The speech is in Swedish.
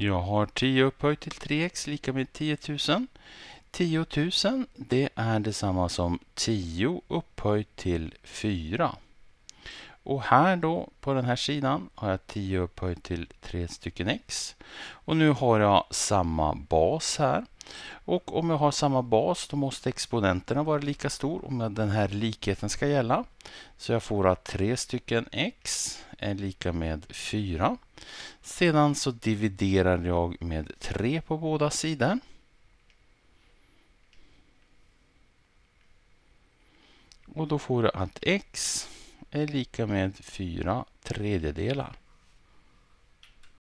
Jag har 10 upphöjt till 3x lika med 10 000. 10 000 det är detsamma som 10 upphöjt till 4. Och här då på den här sidan har jag 10 upphöjt till 3 stycken x. Och nu har jag samma bas här. Och om jag har samma bas då måste exponenterna vara lika stor om den här likheten ska gälla. Så jag får att 3 stycken x är lika med 4. Sedan så dividerar jag med 3 på båda sidor. Och då får jag att x är lika med 4 tredjedelar.